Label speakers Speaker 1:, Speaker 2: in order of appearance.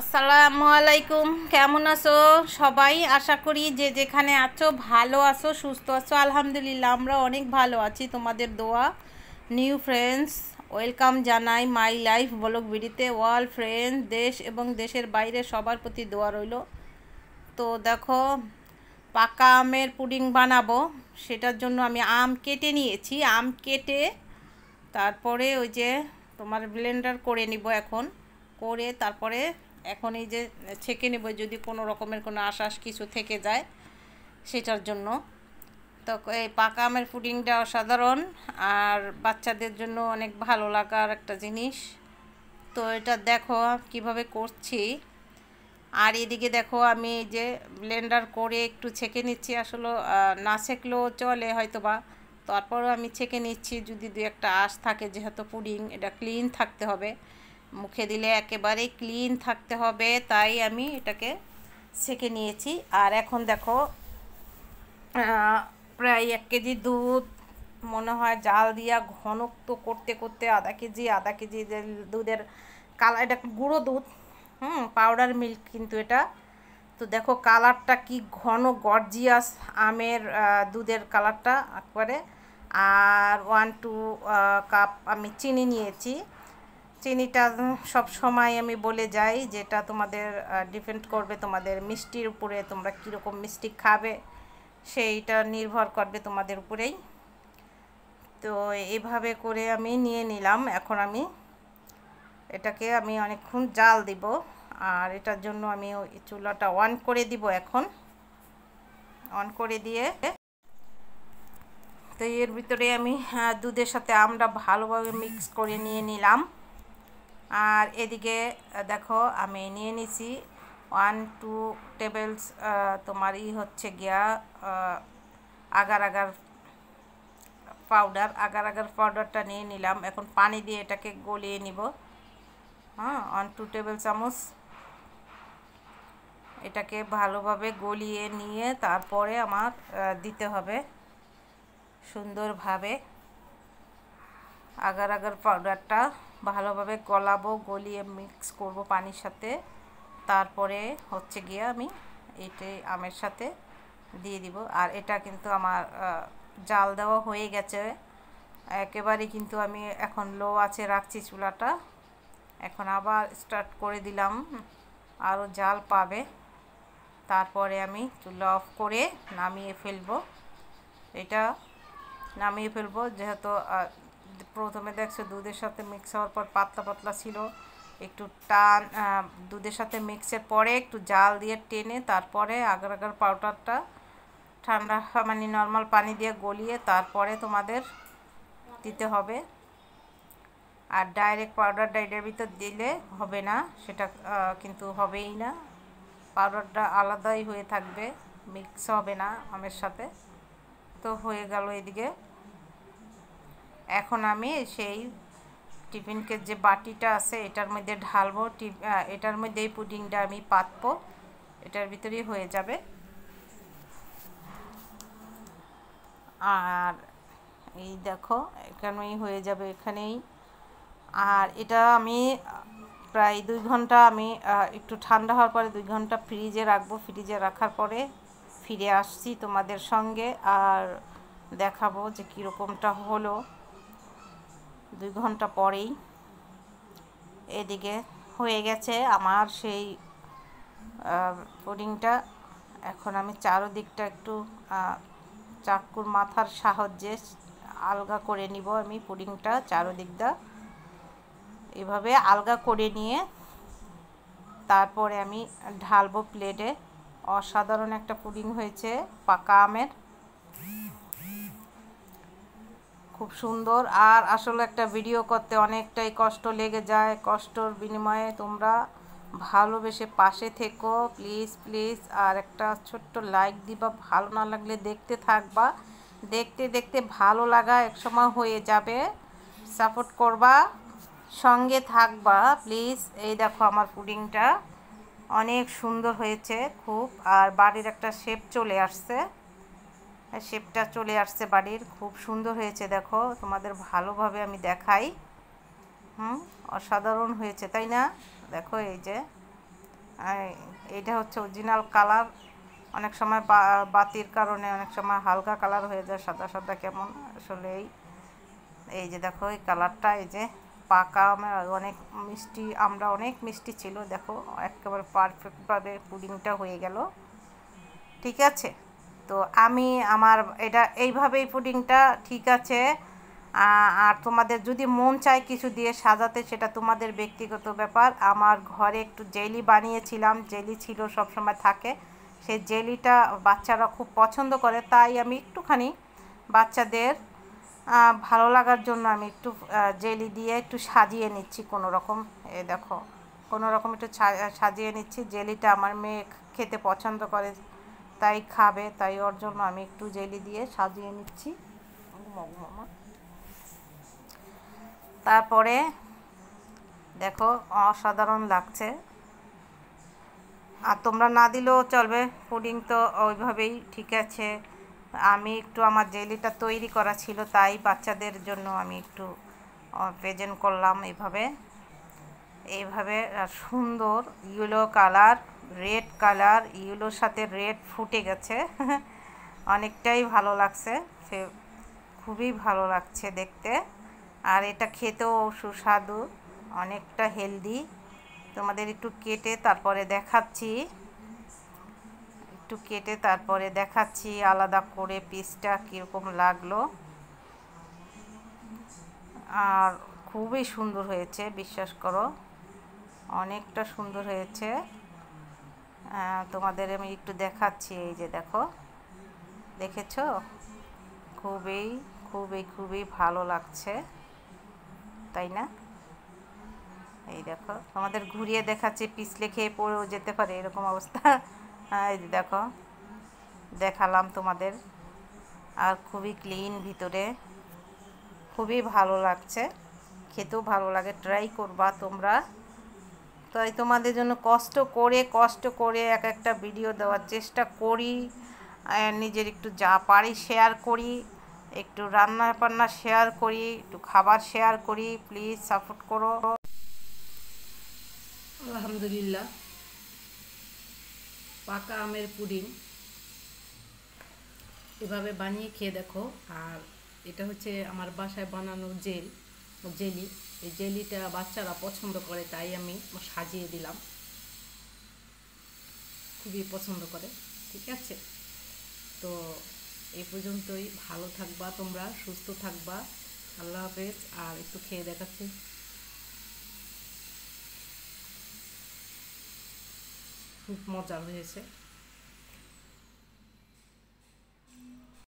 Speaker 1: আসসালামু আলাইকুম কেমন আছো সবাই আশা করি যে যেখানে আছো ভালো আছো সুস্থ আছো আলহামদুলিল্লাহ আমরা অনেক ভালো আছি তোমাদের দোয়া নিউ ফ্রেন্ডস ওয়েলকাম জানাই মাই লাইফ ব্লগ ভিডিতে ওয়ার্ল্ড ফ্রেন্ডস দেশ এবং দেশের বাইরে সবার প্রতি দোয়া রইল তো দেখো পাকা আমের পুডিং বানাবো সেটার জন্য আমি আম কেটে নিয়েছি আম কেটে তারপরে ওই যে তোমার ব্লেন্ডার করে নিব এখন করে তারপরে এখন এই যে ছেঁকে নেব যদি কোনো রকমের কোনো আশাস কিছু থেকে যায় সেটার জন্য তো এই পাকা আমের পুডিংটা অসাধারণ আর বাচ্চাদের জন্য অনেক ভালো লাগার একটা জিনিস তো এটা দেখো কিভাবে করছি আর এদিকে দেখো আমি যে ব্লেন্ডার করে একটু ছেঁকে নিচ্ছি আসলে না ছেঁকলেও চলে হয়তো বা তারপরও আমি ছেঁকে নিচ্ছি যদি দু একটা আঁশ থাকে যেহেতু পুডিং এটা ক্লিন থাকতে হবে মুখে দিলে একেবারেই ক্লিন থাকতে হবে তাই আমি এটাকে সেঁকে নিয়েছি আর এখন দেখো প্রায় এক কেজি দুধ মনে হয় জাল দিয়া ঘনক্ত করতে করতে আধা কেজি আধা কেজি দুধের কালার এটা গুঁড়ো দুধ হুম পাউডার মিল্ক কিন্তু এটা তো দেখো কালারটা কি ঘন গর্জিয়াস আমের দুধের কালারটা একবারে আর ওয়ান টু কাপ আমি চিনি নিয়েছি চিনিটা সব সময় আমি বলে যাই যেটা তোমাদের ডিপেন্ড করবে তোমাদের মিষ্টির উপরে তোমরা কীরকম মিষ্টি খাবে সেইটা নির্ভর করবে তোমাদের উপরেই তো এভাবে করে আমি নিয়ে নিলাম এখন আমি এটাকে আমি অনেকক্ষণ জাল দিব আর এটার জন্য আমি ওই চুলাটা অন করে দিব এখন অন করে দিয়ে তো এর ভিতরে আমি দুধের সাথে আমরা ভালোভাবে মিক্স করে নিয়ে নিলাম আর এদিকে দেখো আমি নিয়ে নিছি ওয়ান টু টেবিলস তোমার ই হচ্ছে গিয়া agar agar powder agar agar পাউডারটা নিয়ে নিলাম এখন পানি দিয়ে এটাকে গলিয়ে নিব হ্যাঁ ওয়ান টু টেবিল চামচ এটাকে ভালোভাবে গলিয়ে নিয়ে তারপরে আমার দিতে হবে সুন্দরভাবে আগার আগার পাউডারটা ভালোভাবে গলাবো গলিয়ে মিক্স করব পানির সাথে তারপরে হচ্ছে গিয়ে আমি এটি আমের সাথে দিয়ে দিব আর এটা কিন্তু আমার জাল দেওয়া হয়ে গেছে একেবারে কিন্তু আমি এখন লো আছে রাখছি চুলাটা এখন আবার স্টার্ট করে দিলাম আরও জাল পাবে তারপরে আমি চুলা অফ করে নামিয়ে ফেলবো এটা নামিয়ে ফেলবো যেহেতু প্রথমে দেখছো দুধের সাথে মিক্স হওয়ার পর পাতলা পাতলা ছিল একটু টান দুধের সাথে মিক্সের পরে একটু জাল দিয়ে টেনে তারপরে আগার আগার পাউডারটা ঠান্ডা মানে নর্মাল পানি দিয়ে গলিয়ে তারপরে তোমাদের দিতে হবে আর ডাইরেক্ট পাউডার ডাইরের ভিতর দিলে হবে না সেটা কিন্তু হবেই না পাউডারটা আলাদাই হয়ে থাকবে মিক্স হবে না আমের সাথে তো হয়ে গেল এদিকে এখন আমি সেই টিফিনকে যে বাটিটা আছে এটার মধ্যে ঢালবো এটার মধ্যে এই পুডিংটা আমি পাতবো এটার ভিতরেই হয়ে যাবে আর এই দেখো এখানেই হয়ে যাবে এখানেই আর এটা আমি প্রায় দুই ঘন্টা আমি একটু ঠান্ডা হওয়ার পরে দুই ঘন্টা ফ্রিজে রাখবো ফ্রিজে রাখার পরে ফিরে আসছি তোমাদের সঙ্গে আর দেখাবো যে কীরকমটা হলো দুই ঘন্টা পরেই এদিকে হয়ে গেছে আমার সেই পুডিংটা এখন আমি চারোদিকটা একটু চাকুর মাথার সাহায্যে আলগা করে নিব আমি পুডিংটা চারোদিকটা এভাবে আলগা করে নিয়ে তারপরে আমি ঢালবো প্লেটে অসাধারণ একটা পুডিং হয়েছে পাকা আমের খুব সুন্দর আর আসলে একটা ভিডিও করতে অনেকটাই কষ্ট লেগে যায় কষ্টর বিনিময়ে তোমরা ভালোবেসে পাশে থেকো প্লিজ প্লিজ আর একটা ছোট্ট লাইক দিবা ভালো না লাগলে দেখতে থাকবা দেখতে দেখতে ভালো লাগা এক সময় হয়ে যাবে সাপোর্ট করবা সঙ্গে থাকবা প্লিজ এই দেখো আমার পুডিংটা অনেক সুন্দর হয়েছে খুব আর বাড়ির একটা শেপ চলে আসছে হ্যাঁ, শেপটা চলে আসছে বাড়ির খুব সুন্দর হয়েছে দেখো তোমাদের ভালোভাবে আমি দেখাই হুম অসাধারণ হয়েছে তাই না দেখো এই যে এইটা হচ্ছে অরিজিনাল কালার অনেক সময় বাতির কারণে অনেক সময় হালকা কালার হয়ে যায় সাদা সাদা কেমন আসলে এই এই যে দেখো এই কালারটা এই যে পাকা অনেক মিষ্টি আমরা অনেক মিষ্টি ছিল দেখো একেবারে পারফেক্টভাবে পুডিংটা হয়ে গেল ঠিক আছে তো আমি আমার এটা এইভাবেই পুডিংটা ঠিক আছে আর তোমাদের যদি মন চায় কিছু দিয়ে সাজাতে সেটা তোমাদের ব্যক্তিগত ব্যাপার আমার ঘরে একটু জেলি বানিয়েছিলাম জেলি ছিল সবসময় থাকে সেই জেলিটা বাচ্চারা খুব পছন্দ করে তাই আমি একটুখানি বাচ্চাদের ভালো লাগার জন্য আমি একটু জেলি দিয়ে একটু সাজিয়ে নিচ্ছি কোনো রকম এ দেখো কোনো রকম একটু সাজিয়ে নিচ্ছি জেলিটা আমার মেয়ে খেতে পছন্দ করে তাই খাবে তাই ওর জন্য আমি একটু জেলি দিয়ে সাজিয়ে নিচ্ছি তারপরে দেখো অসাধারণ লাগছে আর তোমরা না দিলেও চলবে পুডিং তো ওইভাবেই ঠিক আছে আমি একটু আমার জেলিটা তৈরি করা ছিল তাই বাচ্চাদের জন্য আমি একটু প্রেজেন্ট করলাম এইভাবে এইভাবে সুন্দর ইয়েলো কালার রেড কালার ইউলোর সাথে রেড ফুটে গেছে অনেকটাই ভালো লাগছে সে খুবই ভালো লাগছে দেখতে আর এটা খেতেও সুস্বাদু অনেকটা হেলদি তোমাদের একটু কেটে তারপরে দেখাচ্ছি একটু কেটে তারপরে দেখাচ্ছি আলাদা করে পিসটা কীরকম লাগলো আর খুবই সুন্দর হয়েছে বিশ্বাস করো অনেকটা সুন্দর হয়েছে তোমাদের আমি একটু দেখাচ্ছি এই যে দেখো দেখেছ খুবই খুবই খুবই ভালো লাগছে তাই না এই দেখো আমাদের ঘুরিয়ে দেখাচ্ছে পিছলে খেয়ে পড়েও যেতে পারে এরকম অবস্থা এই যে দেখো দেখালাম তোমাদের আর খুবই ক্লিন ভিতরে খুবই ভালো লাগছে খেতেও ভালো লাগে ট্রাই করবা তোমরা তাই তোমাদের জন্য কষ্ট করে কষ্ট করে এক একটা ভিডিও দেওয়ার চেষ্টা করি নিজের একটু যা পারি শেয়ার করি একটু রান্না বান্না শেয়ার করি একটু খাবার শেয়ার করি প্লিজ সাপোর্ট করো আলহামদুলিল্লাহ পাকা আমের পুডিং এভাবে বানিয়ে খেয়ে দেখো আর এটা হচ্ছে আমার বাসায় বানানো জেল জেলি এই জেলিটা বাচ্চারা পছন্দ করে তাই আমি সাজিয়ে দিলাম খুবই পছন্দ করে ঠিক আছে তো এ পর্যন্তই ভালো থাকবা তোমরা সুস্থ থাকবা আল্লাহ হাফেজ আর একটু খেয়ে দেখাচ্ছি খুব মজা হয়েছে